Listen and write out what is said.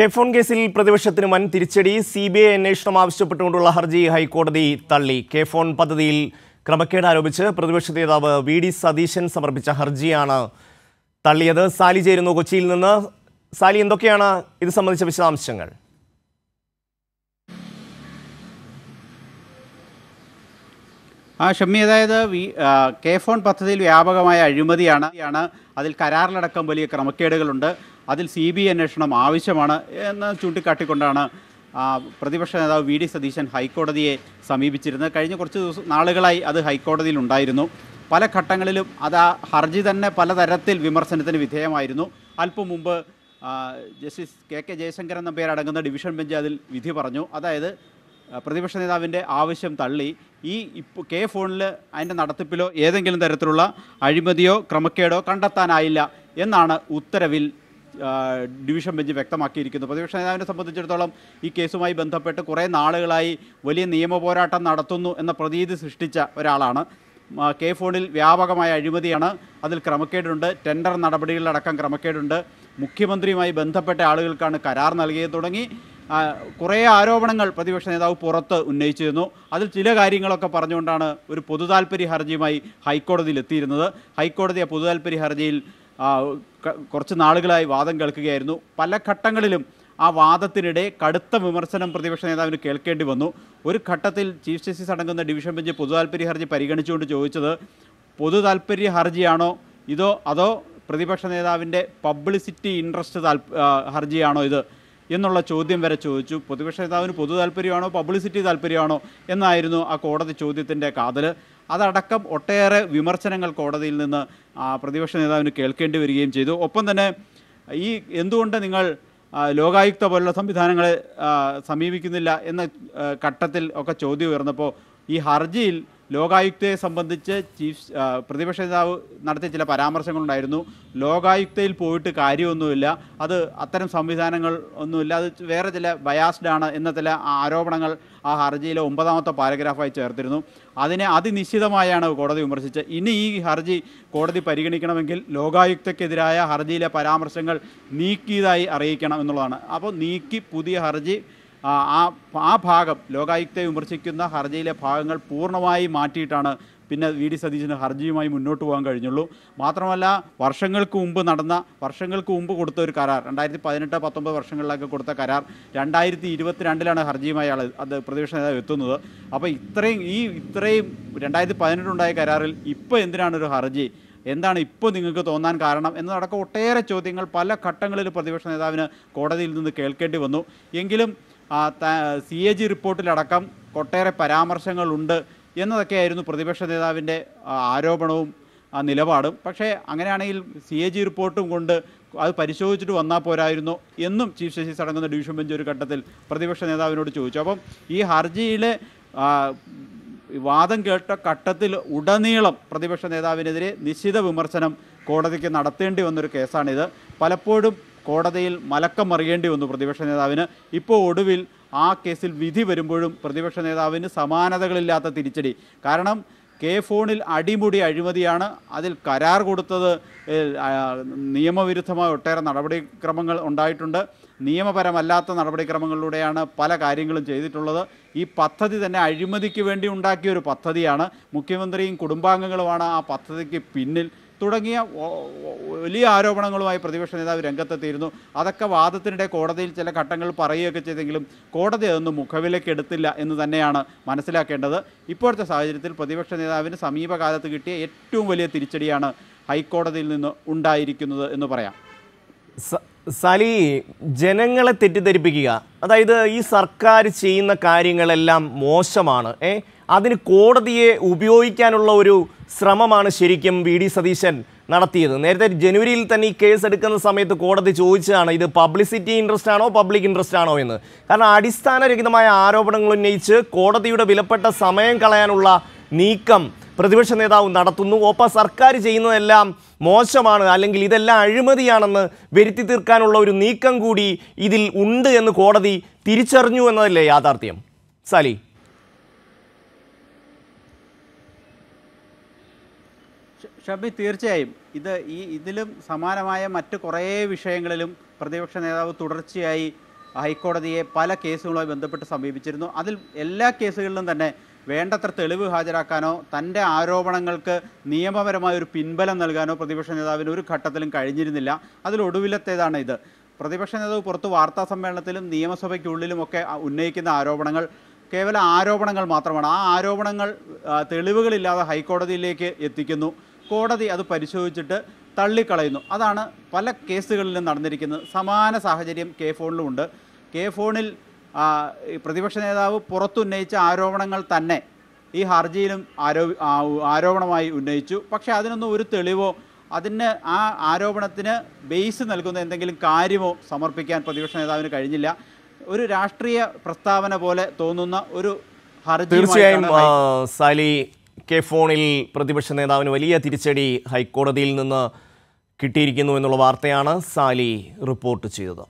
K phone കേസിൽ പ്രതിപക്ഷത്തിന് വൻ തിരിച്ചടി സി ബി ഐ അന്വേഷണം ആവശ്യപ്പെട്ടുകൊണ്ടുള്ള ഹർജി ഹൈക്കോടതി തള്ളി കെ ഫോൺ പദ്ധതിയിൽ ക്രമക്കേട് ആരോപിച്ച് പ്രതിപക്ഷ നേതാവ് വി ഡി സതീശൻ സമർപ്പിച്ച ഹർജിയാണ് തള്ളിയത് സാലി ചേരുന്നു കൊച്ചിയിൽ നിന്ന് സാലി എന്തൊക്കെയാണ് ഇത് സംബന്ധിച്ച വിശദാംശങ്ങൾ ആ ഷമ്മി അതായത് വി കെ ഫോൺ പദ്ധതിയിൽ വ്യാപകമായ അഴിമതിയാണ് അതിൽ കരാറിലടക്കം വലിയ ക്രമക്കേടുകളുണ്ട് അതിൽ സി ബി അന്വേഷണം ആവശ്യമാണ് എന്ന് ചൂണ്ടിക്കാട്ടിക്കൊണ്ടാണ് പ്രതിപക്ഷ നേതാവ് വി ഡി സതീശൻ ഹൈക്കോടതിയെ സമീപിച്ചിരുന്നത് കഴിഞ്ഞ കുറച്ച് ദിവസം നാളുകളായി അത് ഹൈക്കോടതിയിൽ ഉണ്ടായിരുന്നു പല ഘട്ടങ്ങളിലും അത് ആ ഹർജി തന്നെ പലതരത്തിൽ വിമർശനത്തിന് വിധേയമായിരുന്നു അല്പം മുമ്പ് ജസ്റ്റിസ് കെ കെ ജയശങ്കരൻ എന്ന പേരടങ്ങുന്ന ഡിവിഷൻ ബെഞ്ച് അതിൽ വിധി പറഞ്ഞു അതായത് പ്രതിപക്ഷ നേതാവിൻ്റെ ആവശ്യം തള്ളി ഈ ഇപ്പോൾ കെ ഫോണിൽ അതിൻ്റെ നടത്തിപ്പിലോ ഏതെങ്കിലും തരത്തിലുള്ള അഴിമതിയോ ക്രമക്കേടോ കണ്ടെത്താനായില്ല എന്നാണ് ഉത്തരവിൽ ഡിവിഷൻ ബെഞ്ച് വ്യക്തമാക്കിയിരിക്കുന്നു പ്രതിപക്ഷ നേതാവിനെ സംബന്ധിച്ചിടത്തോളം ഈ കേസുമായി ബന്ധപ്പെട്ട് കുറേ നാളുകളായി വലിയ നിയമ പോരാട്ടം നടത്തുന്നു എന്ന പ്രതീതി സൃഷ്ടിച്ച ഒരാളാണ് കെ ഫോണിൽ വ്യാപകമായ അഴിമതിയാണ് അതിൽ ക്രമക്കേടുണ്ട് ടെൻഡർ നടപടികളിലടക്കം ക്രമക്കേടുണ്ട് മുഖ്യമന്ത്രിയുമായി ബന്ധപ്പെട്ട ആളുകൾക്കാണ് കരാർ നൽകിയത് തുടങ്ങി കുറേ ആരോപണങ്ങൾ പ്രതിപക്ഷ നേതാവ് പുറത്ത് ഉന്നയിച്ചിരുന്നു അതിൽ ചില കാര്യങ്ങളൊക്കെ പറഞ്ഞുകൊണ്ടാണ് ഒരു പൊതുതാൽപ്പര്യ ഹർജിയുമായി ഹൈക്കോടതിയിൽ എത്തിയിരുന്നത് ഹൈക്കോടതി ആ പൊതുതാൽപ്പര്യ ഹർജിയിൽ കുറച്ച് നാളുകളായി വാദം കേൾക്കുകയായിരുന്നു പല ഘട്ടങ്ങളിലും ആ വാദത്തിനിടെ കടുത്ത വിമർശനം പ്രതിപക്ഷ നേതാവിന് കേൾക്കേണ്ടി വന്നു ഒരു ഘട്ടത്തിൽ ചീഫ് ജസ്റ്റിസ് അടങ്ങുന്ന ഡിവിഷൻ ബെഞ്ച് പൊതു താൽപ്പര്യ ഹർജി പരിഗണിച്ചുകൊണ്ട് ചോദിച്ചത് പൊതു താൽപ്പര്യ ഹർജിയാണോ ഇതോ അതോ പ്രതിപക്ഷ നേതാവിൻ്റെ പബ്ലിസിറ്റി ഇൻട്രസ്റ്റ് ഹർജിയാണോ ഇത് എന്നുള്ള ചോദ്യം വരെ ചോദിച്ചു പ്രതിപക്ഷ നേതാവിന് പൊതു താല്പര്യമാണോ പബ്ലിസിറ്റി താല്പര്യമാണോ എന്നായിരുന്നു ആ കോടതി ചോദ്യത്തിൻ്റെ കാതൽ അതടക്കം ഒട്ടേറെ വിമർശനങ്ങൾ കോടതിയിൽ നിന്ന് പ്രതിപക്ഷ നേതാവിന് കേൾക്കേണ്ടി വരികയും ചെയ്തു ഒപ്പം തന്നെ ഈ എന്തുകൊണ്ട് നിങ്ങൾ ലോകായുക്ത പോലുള്ള സംവിധാനങ്ങളെ സമീപിക്കുന്നില്ല എന്ന ഘട്ടത്തിൽ ഒക്കെ ചോദ്യം ഉയർന്നപ്പോൾ ഈ ഹർജിയിൽ ലോകായുക്തയെ സംബന്ധിച്ച് ചീഫ് പ്രതിപക്ഷ നേതാവ് നടത്തിയ ചില പരാമർശങ്ങളുണ്ടായിരുന്നു ലോകായുക്തയിൽ പോയിട്ട് കാര്യമൊന്നുമില്ല അത് അത്തരം സംവിധാനങ്ങൾ ഒന്നുമില്ല അത് വേറെ ചില ബയാസ്ഡ് ആണ് എന്ന ചില ആരോപണങ്ങൾ ആ ഹർജിയിലെ ഒമ്പതാമത്തെ പാരഗ്രാഫായി ചേർത്തിരുന്നു അതിനെ അതിനിശ്ചിതമായാണ് കോടതി വിമർശിച്ചത് ഇനി ഈ ഹർജി കോടതി പരിഗണിക്കണമെങ്കിൽ ലോകായുക്തക്കെതിരായ ഹർജിയിലെ പരാമർശങ്ങൾ നീക്കിയതായി അറിയിക്കണം എന്നുള്ളതാണ് അപ്പോൾ നീക്കി പുതിയ ഹർജി ആ ആ ഭാഗം ലോകായുക്തയെ വിമർശിക്കുന്ന ഹർജിയിലെ ഭാഗങ്ങൾ പൂർണ്ണമായി മാറ്റിയിട്ടാണ് പിന്നെ വി ഡി സതീശന് ഹർജിയുമായി മുന്നോട്ട് പോകാൻ കഴിഞ്ഞുള്ളൂ മാത്രമല്ല വർഷങ്ങൾക്ക് മുമ്പ് നടന്ന വർഷങ്ങൾക്ക് മുമ്പ് കൊടുത്ത ഒരു കരാർ രണ്ടായിരത്തി പതിനെട്ട് പത്തൊമ്പത് വർഷങ്ങളിലൊക്കെ കൊടുത്ത കരാർ രണ്ടായിരത്തി ഇരുപത്തിരണ്ടിലാണ് ഹർജിയുമായി ആൾ അത് പ്രതിപക്ഷ നേതാവ് എത്തുന്നത് അപ്പോൾ ഇത്രയും ഈ ഇത്രയും രണ്ടായിരത്തി പതിനെട്ടുണ്ടായ കരാറിൽ ഇപ്പോൾ എന്തിനാണ് ഒരു ഹർജി എന്താണ് ഇപ്പോൾ നിങ്ങൾക്ക് തോന്നാൻ കാരണം എന്നതടക്കം ഒട്ടേറെ ചോദ്യങ്ങൾ പല ഘട്ടങ്ങളിൽ പ്രതിപക്ഷ നേതാവിന് കോടതിയിൽ നിന്ന് കേൾക്കേണ്ടി വന്നു എങ്കിലും സി എ ജി റിപ്പോർട്ടിലടക്കം ഒട്ടേറെ പരാമർശങ്ങളുണ്ട് എന്നതൊക്കെയായിരുന്നു പ്രതിപക്ഷ നേതാവിൻ്റെ ആരോപണവും നിലപാടും പക്ഷേ അങ്ങനെയാണെങ്കിൽ സി എ ജി റിപ്പോർട്ടും കൊണ്ട് അത് പരിശോധിച്ചിട്ട് വന്നാൽ പോരായിരുന്നു എന്നും ചീഫ് ജസ്റ്റിസ് അടങ്ങുന്ന ഡിവിഷൻ ബെഞ്ച് ഒരു ഘട്ടത്തിൽ പ്രതിപക്ഷ നേതാവിനോട് ചോദിച്ചു അപ്പം ഈ ഹർജിയിലെ വാദം കേട്ട ഘട്ടത്തിൽ ഉടനീളം പ്രതിപക്ഷ നേതാവിനെതിരെ നിശ്ചിത വിമർശനം കോടതിക്ക് നടത്തേണ്ടി വന്നൊരു കേസാണിത് പലപ്പോഴും കോടതിയിൽ മലക്കം മറിയേണ്ടി വന്നു പ്രതിപക്ഷ നേതാവിന് ഇപ്പോൾ ഒടുവിൽ ആ കേസിൽ വിധി വരുമ്പോഴും പ്രതിപക്ഷ നേതാവിന് സമാനതകളില്ലാത്ത തിരിച്ചടി കാരണം കെ ഫോണിൽ അടിമുടി അഴിമതിയാണ് അതിൽ കരാർ കൊടുത്തത് നിയമവിരുദ്ധമായ ഒട്ടേറെ നടപടിക്രമങ്ങൾ ഉണ്ടായിട്ടുണ്ട് നിയമപരമല്ലാത്ത നടപടിക്രമങ്ങളിലൂടെയാണ് പല കാര്യങ്ങളും ചെയ്തിട്ടുള്ളത് ഈ പദ്ധതി തന്നെ അഴിമതിക്ക് വേണ്ടി ഉണ്ടാക്കിയ ഒരു പദ്ധതിയാണ് മുഖ്യമന്ത്രിയും കുടുംബാംഗങ്ങളുമാണ് ആ പദ്ധതിക്ക് പിന്നിൽ തുടങ്ങിയ വലിയ ആരോപണങ്ങളുമായി പ്രതിപക്ഷ നേതാവ് രംഗത്തെത്തിയിരുന്നു അതൊക്കെ വാദത്തിനിടെ കോടതിയിൽ ചില ഘട്ടങ്ങൾ പറയുകയൊക്കെ ചെയ്തെങ്കിലും കോടതി അതൊന്നും എടുത്തില്ല എന്ന് തന്നെയാണ് മനസ്സിലാക്കേണ്ടത് ഇപ്പോഴത്തെ സാഹചര്യത്തിൽ പ്രതിപക്ഷ നേതാവിന് സമീപകാലത്ത് കിട്ടിയ ഏറ്റവും വലിയ തിരിച്ചടിയാണ് ഹൈക്കോടതിയിൽ നിന്ന് ഉണ്ടായിരിക്കുന്നത് എന്ന് പറയാം സാലി ജനങ്ങളെ തെറ്റിദ്ധരിപ്പിക്കുക അതായത് ഈ സർക്കാർ ചെയ്യുന്ന കാര്യങ്ങളെല്ലാം മോശമാണ് ഏ അതിന് കോടതിയെ ഉപയോഗിക്കാനുള്ള ഒരു ശ്രമമാണ് ശരിക്കും വി ഡി സതീശൻ നടത്തിയത് നേരത്തെ ജനുവരിയിൽ തന്നെ ഈ കേസ് എടുക്കുന്ന സമയത്ത് കോടതി ചോദിച്ചതാണ് ഇത് പബ്ലിസിറ്റി ഇൻട്രസ്റ്റ് ആണോ പബ്ലിക് ഇൻട്രസ്റ്റ് ആണോ എന്ന് കാരണം അടിസ്ഥാനരഹിതമായ ആരോപണങ്ങൾ ഉന്നയിച്ച് കോടതിയുടെ വിലപ്പെട്ട സമയം കളയാനുള്ള നീക്കം പ്രതിപക്ഷ നേതാവ് നടത്തുന്നു ഒപ്പം സർക്കാർ ചെയ്യുന്നതെല്ലാം മോശമാണ് അല്ലെങ്കിൽ ഇതെല്ലാം അഴിമതിയാണെന്ന് വരുത്തി തീർക്കാനുള്ള ഒരു നീക്കം കൂടി ഇതിൽ ഉണ്ട് എന്ന് കോടതി തിരിച്ചറിഞ്ഞു എന്നതല്ലേ യാഥാർത്ഥ്യം സാലി ഷബി തീർച്ചയായും ഇത് ഈ ഇതിലും സമാനമായ മറ്റ് കുറേ വിഷയങ്ങളിലും പ്രതിപക്ഷ നേതാവ് തുടർച്ചയായി ഹൈക്കോടതിയെ പല കേസുകളുമായി ബന്ധപ്പെട്ട് സമീപിച്ചിരുന്നു അതിൽ എല്ലാ കേസുകളിലും തന്നെ വേണ്ടത്ര തെളിവ് ഹാജരാക്കാനോ തൻ്റെ ആരോപണങ്ങൾക്ക് നിയമപരമായ ഒരു പിൻബലം നൽകാനോ പ്രതിപക്ഷ നേതാവിന് ഒരു ഘട്ടത്തിലും കഴിഞ്ഞിരുന്നില്ല അതിലൊടുവിലത്തേതാണ് ഇത് പ്രതിപക്ഷ നേതാവ് പുറത്ത് വാർത്താ സമ്മേളനത്തിലും നിയമസഭയ്ക്കുള്ളിലുമൊക്കെ ഉന്നയിക്കുന്ന ആരോപണങ്ങൾ കേവല ആരോപണങ്ങൾ മാത്രമാണ് ആ ആരോപണങ്ങൾ തെളിവുകളില്ലാതെ ഹൈക്കോടതിയിലേക്ക് എത്തിക്കുന്നു കോടതി അത് പരിശോധിച്ചിട്ട് തള്ളിക്കളയുന്നു അതാണ് പല കേസുകളിലും നടന്നിരിക്കുന്നത് സമാന സാഹചര്യം കെ ഫോണിലുമുണ്ട് കെ ഫോണിൽ പ്രതിപക്ഷ നേതാവ് പുറത്തുന്നയിച്ച ആരോപണങ്ങൾ തന്നെ ഈ ഹർജിയിലും ആരോ ആരോപണമായി ഉന്നയിച്ചു പക്ഷേ അതിനൊന്നും ഒരു തെളിവോ അതിന് ആ ആരോപണത്തിന് ബേസ് നൽകുന്ന എന്തെങ്കിലും കാര്യമോ സമർപ്പിക്കാൻ പ്രതിപക്ഷ നേതാവിന് കഴിഞ്ഞില്ല ഒരു രാഷ്ട്രീയ പ്രസ്താവന പോലെ തോന്നുന്ന ഒരു ഹർജി തീർച്ചയായും സാലി കെ ഫോണിൽ പ്രതിപക്ഷ നേതാവിന് വലിയ തിരിച്ചടി ഹൈക്കോടതിയിൽ നിന്ന് കിട്ടിയിരിക്കുന്നു എന്നുള്ള വാർത്തയാണ് സാലി റിപ്പോർട്ട് ചെയ്തത്